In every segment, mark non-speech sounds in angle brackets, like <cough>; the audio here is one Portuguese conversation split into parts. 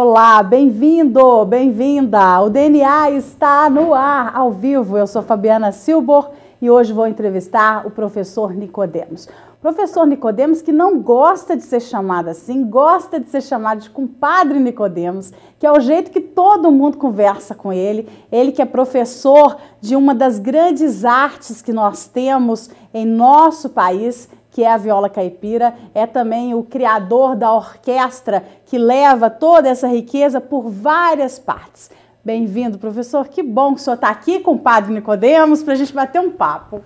Olá, bem-vindo, bem-vinda. O DNA está no ar, ao vivo. Eu sou Fabiana Silbor e hoje vou entrevistar o professor Nicodemos. Professor Nicodemos que não gosta de ser chamado assim, gosta de ser chamado de compadre Nicodemos, que é o jeito que todo mundo conversa com ele. Ele que é professor de uma das grandes artes que nós temos em nosso país, que é a viola caipira, é também o criador da orquestra que leva toda essa riqueza por várias partes. Bem-vindo, professor. Que bom que o senhor está aqui com o Padre Nicodemos para a gente bater um papo.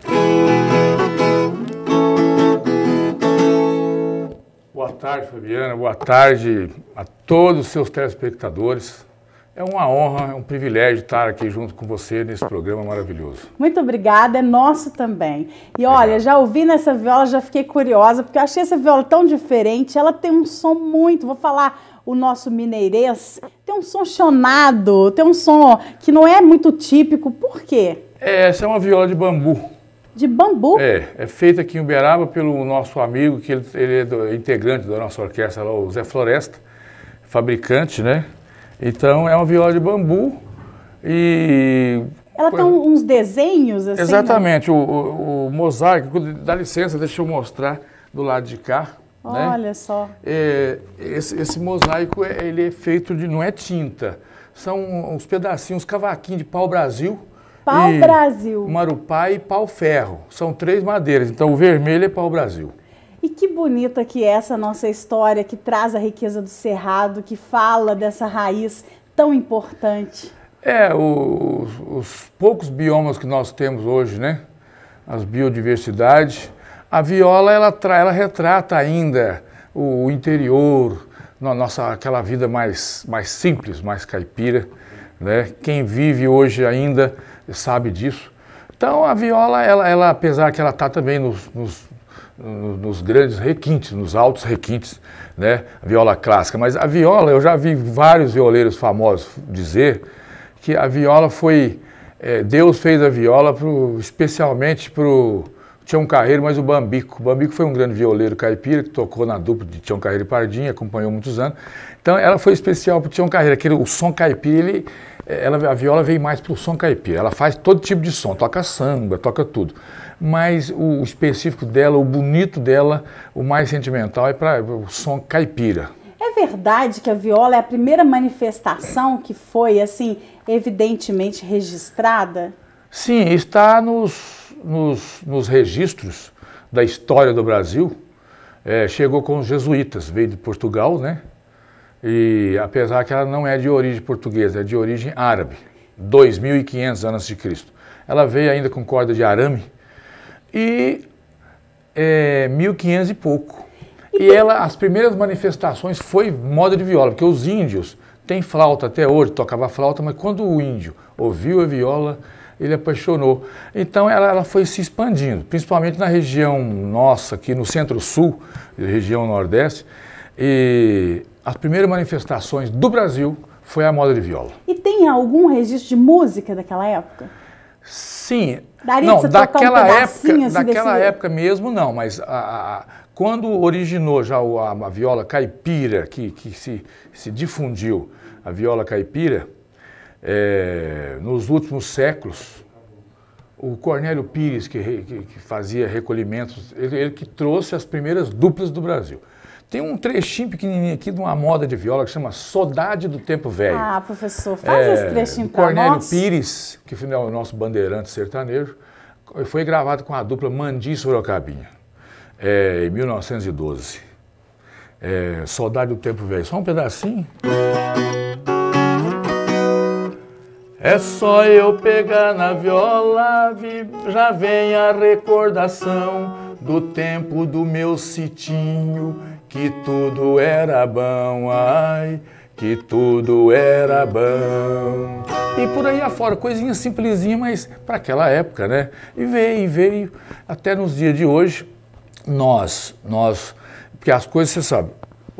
Boa tarde, Fabiana. Boa tarde a todos os seus telespectadores. É uma honra, é um privilégio estar aqui junto com você nesse programa maravilhoso. Muito obrigada, é nosso também. E olha, já ouvi nessa viola, já fiquei curiosa, porque eu achei essa viola tão diferente. Ela tem um som muito, vou falar o nosso mineirês, tem um som chonado, tem um som que não é muito típico. Por quê? É, essa é uma viola de bambu. De bambu? É, é feita aqui em Uberaba pelo nosso amigo, que ele, ele é do, é integrante da nossa orquestra lá, o Zé Floresta, fabricante, né? Então é uma viola de bambu e. Ela tem uns desenhos assim? Né? Exatamente, né? o, o, o, mosaico, dá licença, deixa eu mostrar do lado de cá. Né? Olha né? só. É, esse, esse, mosaico é, ele é feito de. não é tinta, são uns pedacinhos, uns cavaquinhos de pau-brasil. Pau-brasil. Marupá e pau-ferro. São três madeiras, então o vermelho é pau-brasil que bonita que é essa nossa história que traz a riqueza do cerrado, que fala dessa raiz tão importante. É, os, os poucos biomas que nós temos hoje, né? As biodiversidades, a viola ela, tra, ela retrata ainda o, o interior, nossa aquela vida mais, mais simples, mais caipira. Né? Quem vive hoje ainda sabe disso. Então a viola, ela, ela apesar que ela está também nos, nos, nos grandes requintes, nos altos requintes, né, viola clássica. Mas a viola, eu já vi vários violeiros famosos dizer que a viola foi, é, Deus fez a viola pro, especialmente para Tião Carreiro, mas o Bambico. O Bambico foi um grande violeiro caipira que tocou na dupla de Tião Carreiro e Pardinha, acompanhou muitos anos. Então ela foi especial para o Tião Carreiro. Aquele, o som caipira, ele, eh, ela, a viola veio mais para o som caipira. Ela faz todo tipo de som, toca samba, toca tudo. Mas o, o específico dela, o bonito dela, o mais sentimental é para o som caipira. É verdade que a viola é a primeira manifestação que foi, assim, evidentemente registrada? Sim, está nos nos, nos registros da história do Brasil, é, chegou com os jesuítas, veio de Portugal, né? E apesar que ela não é de origem portuguesa, é de origem árabe, 2.500 anos de Cristo. Ela veio ainda com corda de arame e é, 1.500 e pouco. E ela, as primeiras manifestações foi moda de viola, porque os índios têm flauta até hoje, tocava flauta, mas quando o índio ouviu a viola, ele apaixonou. Então ela, ela foi se expandindo, principalmente na região nossa, aqui no centro-sul, região nordeste, e as primeiras manifestações do Brasil foi a moda de viola. E tem algum registro de música daquela época? Sim. Daria não, daquela um época, assim daquela desse... época mesmo não, mas a, a, quando originou já a, a, viola caipira, que, que se, se difundiu, a viola caipira, é, nos últimos séculos, o Cornélio Pires, que, que, que fazia recolhimentos, ele, ele, que trouxe as primeiras duplas do Brasil. Tem um trechinho pequenininho aqui de uma moda de viola que chama Saudade do Tempo Velho. Ah, professor, faz é, esse trechinho para Cornélio nós. Pires, que é o nosso bandeirante sertanejo, foi gravado com a dupla Mandi Sorocabinha, é, em 1912. É, Saudade do Tempo Velho. Só um pedacinho. É só eu pegar na viola, já vem a recordação do tempo do meu citinho, que tudo era bom, ai, que tudo era bom. E por aí afora, coisinha simplesinha, mas para aquela época, né? E veio, e veio, até nos dias de hoje, nós, nós, porque as coisas, você sabe,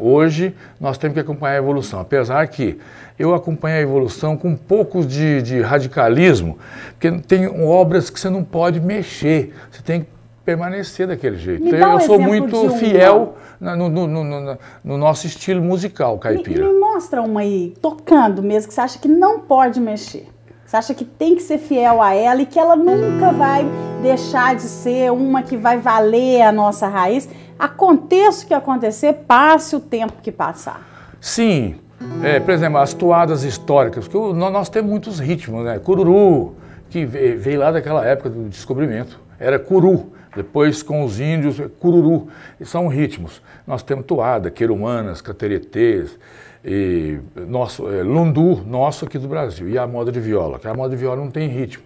Hoje nós temos que acompanhar a evolução, apesar que eu acompanho a evolução com um pouco de, de radicalismo, porque tem obras que você não pode mexer, você tem que permanecer daquele jeito. Então, um eu sou muito um fiel no, no, no, no, nosso estilo musical, caipira. Me, me mostra uma aí, tocando mesmo, que você acha que não pode mexer. Você acha que tem que ser fiel a ela e que ela nunca vai deixar de ser uma que vai valer a nossa raiz aconteça o que acontecer, passe o tempo que passar. Sim. É, por exemplo, as toadas históricas, que nós temos muitos ritmos, né? Cururu, que veio lá daquela época do descobrimento, era curu. Depois, com os índios, é cururu. E são ritmos. Nós temos toada, querumanas, cateretês, e nosso, é, lundu, nosso aqui do Brasil, e a moda de viola, que a moda de viola não tem ritmo.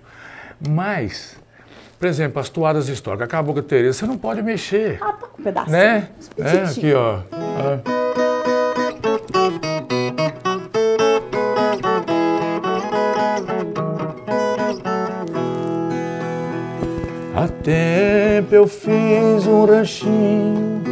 Mas por exemplo, as toadas históricas. Acabou com a Tereza, você não pode mexer. Ah, tá um pedacinho. Né? É, aqui, ó. Ah. Há tempo eu fiz um ranchinho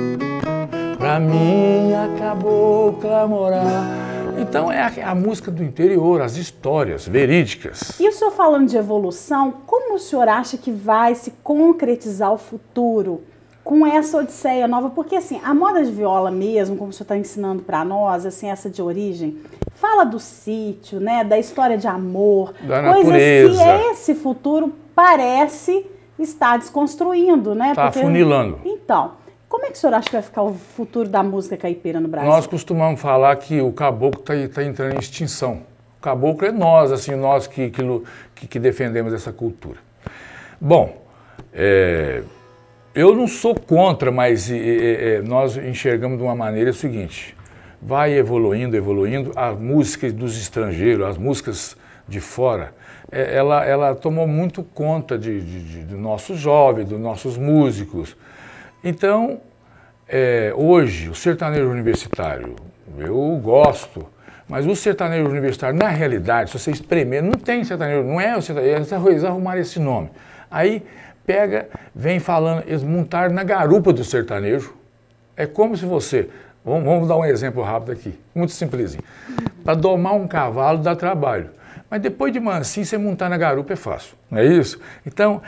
pra minha cabocla morar então é a, é a, música do interior, as histórias verídicas. E o senhor falando de evolução, como o senhor acha que vai se concretizar o futuro com essa odisseia nova? Porque assim, a moda de viola mesmo, como o senhor está ensinando para nós, assim, essa de origem, fala do sítio, né, da história de amor, da coisas que esse futuro parece estar desconstruindo, né? Está Porque... funilando. Então, como é que o senhor acha que vai ficar o futuro da música caipira no Brasil? Nós costumamos falar que o caboclo está tá entrando em extinção. O caboclo é nós, assim, nós que, que, que defendemos essa cultura. Bom, é, eu não sou contra, mas é, é, nós enxergamos de uma maneira o seguinte: vai evoluindo, evoluindo, a música dos estrangeiros, as músicas de fora, é, ela, ela tomou muito conta de, de, de, do nosso jovem, dos nossos músicos. Então, é, hoje, o sertanejo universitário, eu gosto, mas o sertanejo universitário, na realidade, se você espremer, não tem sertanejo, não é o sertanejo, é eles arrumaram esse nome. Aí pega, vem falando, eles montaram na garupa do sertanejo. É como se você. Vamos, vamos dar um exemplo rápido aqui, muito simplesinho. Para domar um cavalo dá trabalho. Mas depois de mansinho, você montar na garupa é fácil, não é isso? Então,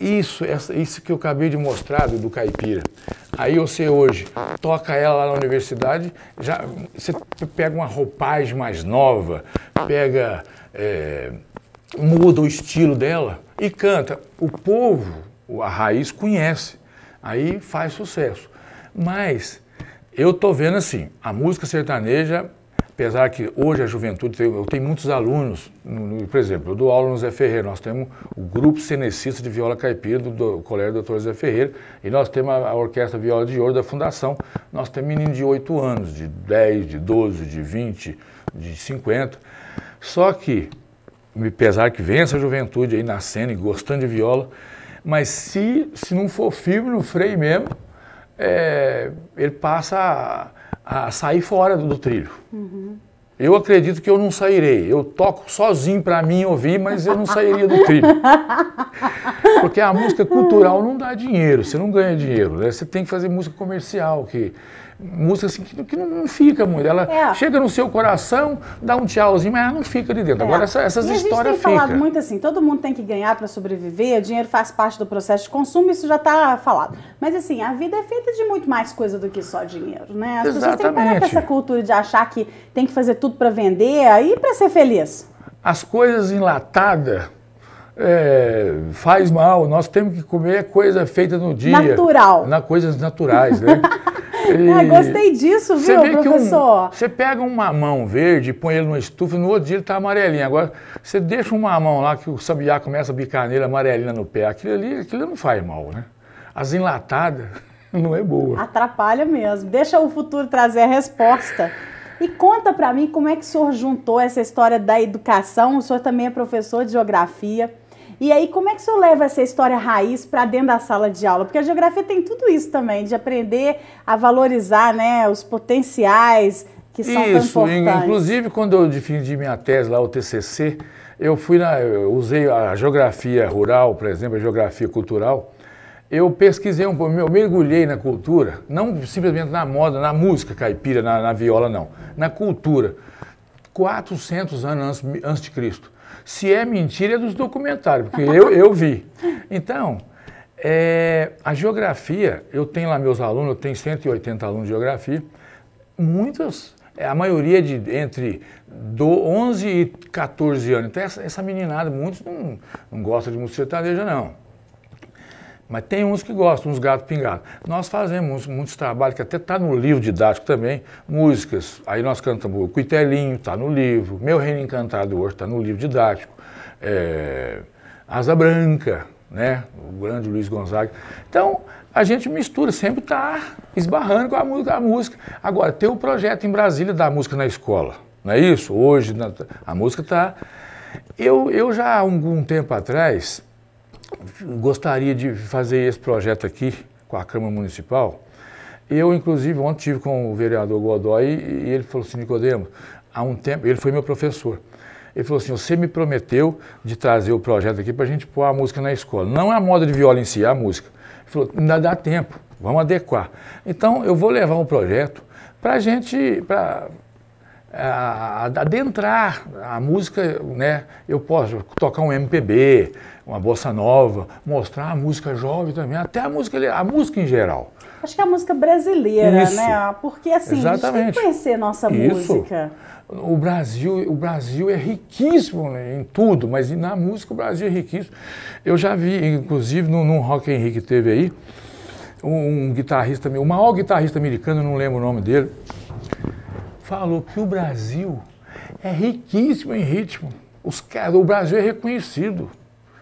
isso, isso que eu acabei de mostrar do, do caipira. Aí você hoje toca ela lá na universidade, já você pega uma roupagem mais nova, pega, é, muda o estilo dela e canta. O povo, a raiz, conhece. Aí faz sucesso. Mas eu tô vendo assim, a música sertaneja apesar que hoje a juventude, tem, eu tenho muitos alunos, por exemplo, eu dou aula no Zé Ferreira, nós temos o grupo cenecista de viola caipira do, do Colégio Doutor Zé Ferreira, e nós temos a, a Orquestra Viola de Ouro da Fundação, nós temos menino de 8 anos, de 10, de 12, de 20, de 50, só que, apesar que vem essa juventude aí nascendo e gostando de viola, mas se, se não for firme no freio mesmo, é, ele passa a sair fora do trilho. Uhum. Eu acredito que eu não sairei. Eu toco sozinho para mim ouvir, mas eu não sairia do trilho. <laughs> Porque a música cultural não dá dinheiro, você não ganha dinheiro. Né? Você tem que fazer música comercial, que música assim, que, que não, fica muito. Ela é. chega no seu coração, dá um tchauzinho, mas ela não fica ali dentro. É. Agora essa, essas e histórias ficam. A gente tem fica. falado muito assim, todo mundo tem que ganhar para sobreviver, o dinheiro faz parte do processo de consumo, isso já está falado. Mas assim, a vida é feita de muito mais coisa do que só dinheiro, né? As Exatamente. pessoas têm que parar com essa cultura de achar que tem que fazer tudo para vender aí para ser feliz. As coisas enlatadas é, faz mal, nós temos que comer coisa feita no dia. Natural. Na coisas naturais, né? <laughs> é, gostei disso, viu, você professor? Um, você pega um mamão verde, põe ele numa estufa, no outro dia ele está amarelinho. Agora, você deixa um mamão lá que o sabiá começa a bicar nele amarelinha no pé. Aquilo ali, aquilo não faz mal, né? As enlatadas <laughs> não é boa. Atrapalha mesmo. Deixa o futuro trazer a resposta. E conta para mim como é que o senhor juntou essa história da educação. O senhor também é professor de geografia e aí, como é que o senhor leva essa história raiz para dentro da sala de aula? Porque a geografia tem tudo isso também, de aprender a valorizar né, os potenciais que são isso, tão importantes. Inclusive, quando eu defendi minha tese lá, o TCC, eu fui na, eu usei a geografia rural, por exemplo, a geografia cultural. Eu pesquisei um pouco, eu mergulhei na cultura, não simplesmente na moda, na música caipira, na, na viola, não. Na cultura. 400 anos antes, antes de Cristo. Se é mentira, é dos documentários, porque eu, eu vi. Então, é, a geografia, eu tenho lá meus alunos, eu tenho 180 alunos de geografia, muitos, é, a maioria de entre do 11 e 14 anos. Então, essa, essa meninada, muitos não, não gostam de música sertaneja, não. Mas tem uns que gostam, uns gatos pingados. Nós fazemos muitos trabalhos que até está no livro didático também, músicas. Aí nós cantamos o Cuitelinho, está no livro. Meu Reino Encantado hoje está no livro didático. É, Asa Branca, né? O grande Luiz Gonzaga. Então, a gente mistura, sempre está esbarrando com a, música. Agora, tem o projeto em Brasília da música na escola, não é isso? Hoje, a música está... Eu, eu já há algum tempo atrás gostaria de fazer esse projeto aqui com a Câmara Municipal. Eu, inclusive, ontem tive com o vereador Godoy e ele falou assim, Nicodemo, há um tempo, ele foi meu professor. Ele falou assim, você me prometeu de trazer o projeto aqui para a gente pôr a música na escola. Não é a moda de viola em si, é a música. Ele falou, ainda dá tempo, vamos adequar. Então, eu vou levar um projeto para a gente, para adentrar a música, né? Eu posso tocar um MPB, uma bossa nova, mostrar a música jovem também, até a música, a música em geral. Acho que é a música brasileira, Isso. né? Porque assim, Exatamente. a gente tem que conhecer nossa Isso. música. O Brasil, o Brasil é riquíssimo né? em tudo, mas na música o Brasil é riquíssimo. Eu já vi, inclusive, num, Rock Henrique teve aí, um, um guitarrista, o maior guitarrista americano, não lembro o nome dele, falou que o Brasil é riquíssimo em ritmo. Os, o Brasil é reconhecido.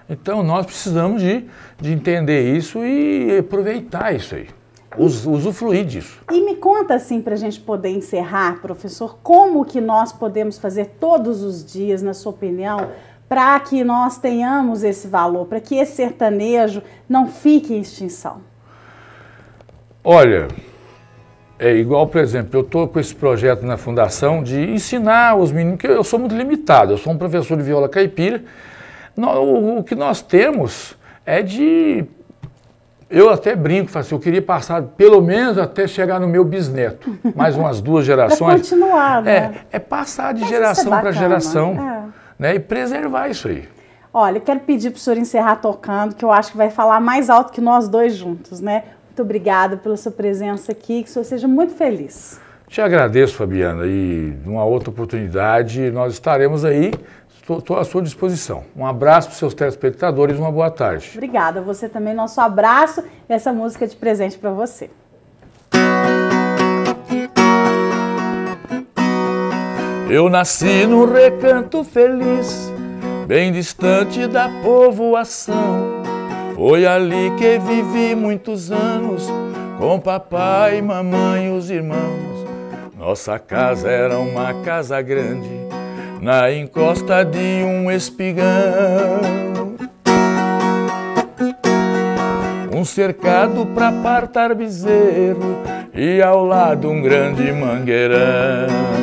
Então nós precisamos de, de entender isso e aproveitar isso aí. Us, usufruir disso. E me conta assim para a gente poder encerrar, professor, como que nós podemos fazer todos os dias, na sua opinião, para que nós tenhamos esse valor, para que esse sertanejo não fique em extinção? Olha, é igual, por exemplo, eu estou com esse projeto na fundação de ensinar os meninos, que eu sou muito limitado, eu sou um professor de viola caipira. O, o que nós temos é de. Eu até brinco, faço. assim, eu queria passar pelo menos até chegar no meu bisneto, <laughs> mais umas duas é gerações. é continuar, né? É, é passar de é geração para geração é. né? e preservar isso aí. Olha, eu quero pedir para o senhor encerrar tocando, que eu acho que vai falar mais alto que nós dois juntos, né? Muito obrigada pela sua presença aqui, que o senhor seja muito feliz. Te agradeço, Fabiana, e numa outra oportunidade nós estaremos aí. Estou à sua disposição. Um abraço para os seus telespectadores, uma boa tarde. Obrigada, você também, nosso abraço e essa música de presente para você. Eu nasci num recanto feliz, bem distante da povoação. Foi ali que vivi muitos anos com papai, mamãe e os irmãos. Nossa casa era uma casa grande na encosta de um espigão. Um cercado para apartar bezerro e ao lado um grande mangueirão.